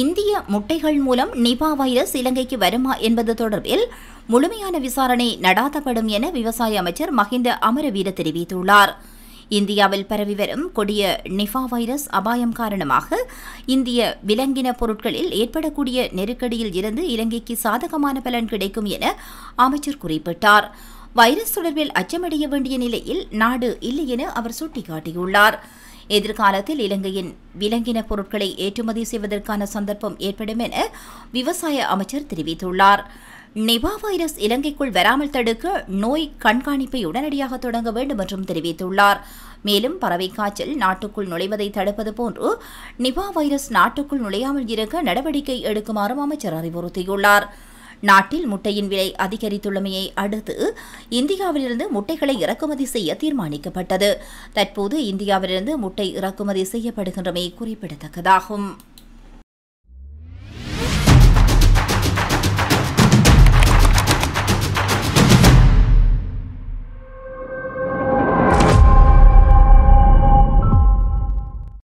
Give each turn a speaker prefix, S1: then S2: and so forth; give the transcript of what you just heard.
S1: இந்திய முட்டைகள் மூலம் நிபா வைரஸ் இலங்கைக்கு வருமா என்பது தொடர்பில் முழுமையான விசாரணை நடாத்தப்படும் என விவசாய அமைச்சர் மஹிந்த அமரவீர தெரிவித்துள்ளார் இந்தியாவில் பரவி வரும் கொடிய நிஃபா வைரஸ் அபாயம் காரணமாக இந்திய விலங்கின பொருட்களில் ஏற்படக்கூடிய நெருக்கடியில் இருந்து இலங்கைக்கு சாதகமான பலன் கிடைக்கும் என அமைச்சர் குறிப்பிட்டார் வைரஸ் தொடர்பில் அச்சமடைய வேண்டிய நிலையில் நாடு இல்லை என அவர் சுட்டிக்காட்டியுள்ளார் எதிர்காலத்தில் இலங்கையின் விலங்கின பொருட்களை ஏற்றுமதி செய்வதற்கான சந்தர்ப்பம் ஏற்படும் என விவசாய அமைச்சர் தெரிவித்துள்ளார் நிபா வைரஸ் இலங்கைக்குள் வராமல் தடுக்க நோய் கண்காணிப்பை உடனடியாக தொடங்க வேண்டும் என்றும் தெரிவித்துள்ளார் மேலும் பறவை காய்ச்சல் நாட்டுக்குள் நுழைவதை தடுப்பது போன்று நிபா வைரஸ் நாட்டுக்குள் நுழையாமல் இருக்க நடவடிக்கை எடுக்குமாறும் அமைச்சர் அறிவுறுத்தியுள்ளார் நாட்டில் முட்டையின் விலை அதிகரித்துள்ளமையை அடுத்து இந்தியாவிலிருந்து முட்டைகளை இறக்குமதி செய்ய தீர்மானிக்கப்பட்டது தற்போது இந்தியாவிலிருந்து முட்டை இறக்குமதி செய்யப்படுகின்றமை குறிப்பிடத்தக்கதாகும்